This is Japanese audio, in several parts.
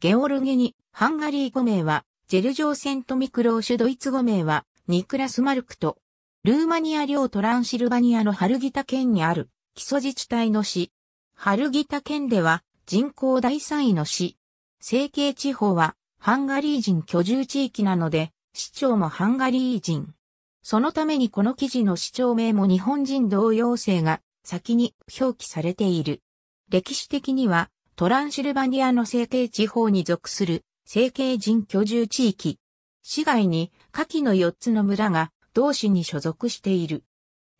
ゲオルゲニ、ハンガリー語名は、ジェルジョー・セント・ミクローシュドイツ語名は、ニクラス・マルクト。ルーマニア領トランシルバニアのハルギタ県にある、基礎自治体の市。ハルギタ県では、人口第3位の市。成形地方は、ハンガリー人居住地域なので、市長もハンガリー人。そのためにこの記事の市長名も日本人同様性が先に表記されている。歴史的にはトランシルバニアの成形地方に属する成形人居住地域。市外に下記の4つの村が同市に所属している。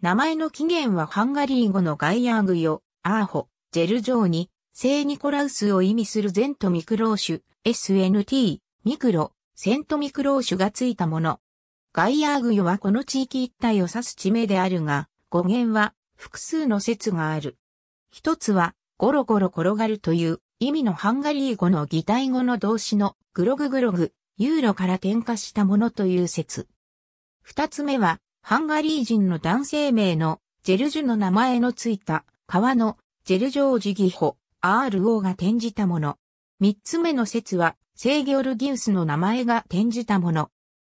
名前の起源はハンガリー語のガイアーグヨ、アーホ、ジェルジョーに、聖ニコラウスを意味するゼントミクローシュ、SNT、ミクロ、セントミクローシュがついたもの。ガイアーグヨはこの地域一帯を指す地名であるが、語源は複数の説がある。一つはゴロゴロ転がるという意味のハンガリー語の擬態語の動詞のグロググログ、ユーロから転化したものという説。二つ目は、ハンガリー人の男性名のジェルジュの名前のついた川のジェルジョージギホ RO が転じたもの。三つ目の説は、セイギョルギウスの名前が転じたもの。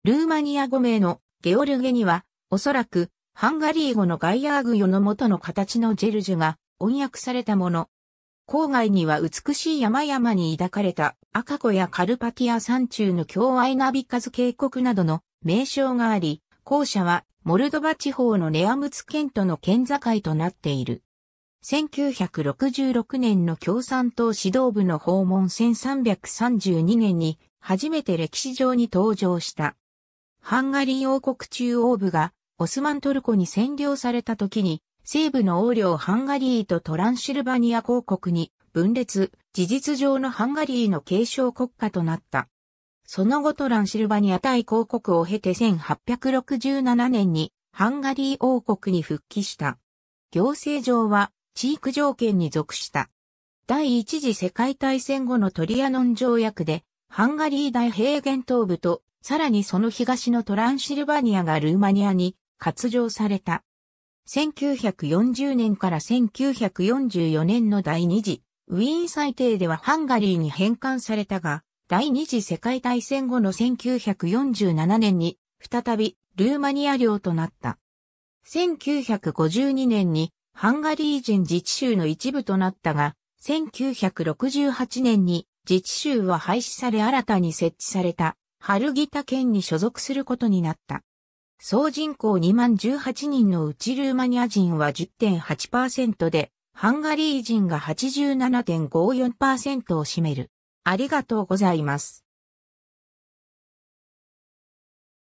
ルーマニア語名のゲオルゲには、おそらくハンガリー語のガイアーグヨの元の形のジェルジュが翻訳されたもの。郊外には美しい山々に抱かれた赤子やカルパティア山中の境愛ナビカズ渓谷などの名称があり、校舎はモルドバ地方のネアムツ県との県境となっている。1966年の共産党指導部の訪問1332年に初めて歴史上に登場した。ハンガリー王国中央部がオスマントルコに占領された時に西部の王領ハンガリーとトランシルバニア公国に分裂、事実上のハンガリーの継承国家となった。その後トランシルバニア大公国を経て1867年にハンガリー王国に復帰した。行政上は地域条件に属した。第一次世界大戦後のトリアノン条約で、ハンガリー大平原東部と、さらにその東のトランシルバニアがルーマニアに割譲された。1940年から1944年の第二次ウィーン裁定ではハンガリーに返還されたが、第二次世界大戦後の1947年に再びルーマニア領となった。1952年にハンガリー人自治州の一部となったが、1968年に自治州は廃止され新たに設置された、ハルギタ県に所属することになった。総人口2万18人のうちルーマニア人は10.8%で、ハンガリー人が87.54%を占める。ありがとうございます。